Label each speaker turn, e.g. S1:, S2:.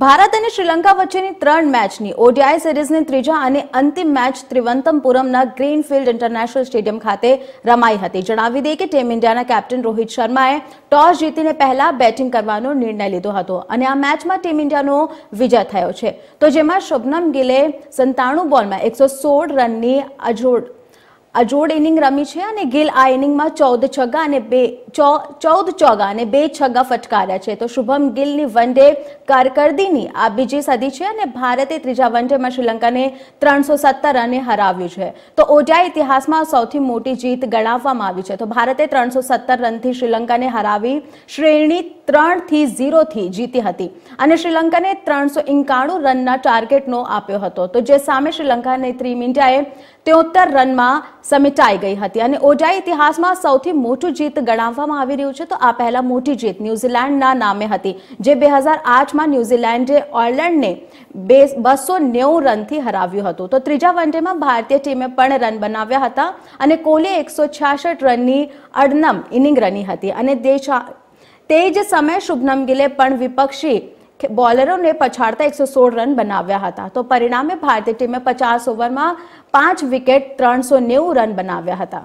S1: ભારત અને શ્રીલંકા વચ્ચેની ત્રણ મેચની ઓડીઆઈ સિરીઝની ત્રીજા અને અંતિમ મેચ ત્રિવંતમપુરમના ગ્રીનફિલ્ડ ઇન્ટરનેશનલ સ્ટેડિયમ ખાતે રમાઈ હતી જણાવી દઈએ કે ટીમ ઇન્ડિયાના કેપ્ટન રોહિત શર્માએ ટોસ જીતીને પહેલા બેટિંગ કરવાનો નિર્ણય લીધો હતો અને આ મેચમાં ટીમ ઇન્ડિયાનો વિજય થયો છે તો જેમાં શુભનમ ગિલે સંતાણું બોલમાં એકસો સોળ રનની અજોડ અજોડ ઇનિંગ રમી છે અને ગિલ આ ઇનિંગમાં ચૌદ છગ્ગા અને બે 14 ચોગાને બે છગા ફટકારીયા છે તો શુભમ ગિલની વનડે કારકર્દીની આ બીજી સદી છે અને ભારતે ત્રીજા વનડેમાં શ્રીલંકાને 317 રનથી હરાવ્યું છે તો ઓડીઆઈ ઇતિહાસમાં સૌથી મોટી જીત ગણાવવામાં આવી છે તો ભારતે 317 રનથી શ્રીલંકાને હરાવી શ્રેણી 3 થી 0 થી જીતી હતી અને શ્રીલંકાને 391 રનનો ટાર્ગેટ નો આપ્યો હતો તો જે સામે શ્રીલંકાને 3 મિનિટાયે 73 રનમાં સમીટાઈ ગઈ હતી અને ઓડીઆઈ ઇતિહાસમાં સૌથી મોટો જીત ગણાવ માં આવી રહ્યું છે તો આ પહેલા મોટી જીત ન્યુઝીલેન્ડના નામે હતી જે 2008 માં ન્યુઝીલેન્ડે ઓરલેન્ડને 290 રનથી હરાવ્યું હતું તો ત્રીજા वनडे માં ભારતીય ટીમે પણ રન બનાવ્યા હતા અને કોhle 166 રનની અડનમ ઇનિંગ રની હતી અને તેજ સમય શુભમન ગિલે પણ વિપક્ષી બોલરોને પછાડતા 116 રન બનાવ્યા હતા તો પરિણામે ભારતીય ટીમે 50 ઓવરમાં 5 વિકેટ 390 રન બનાવ્યા હતા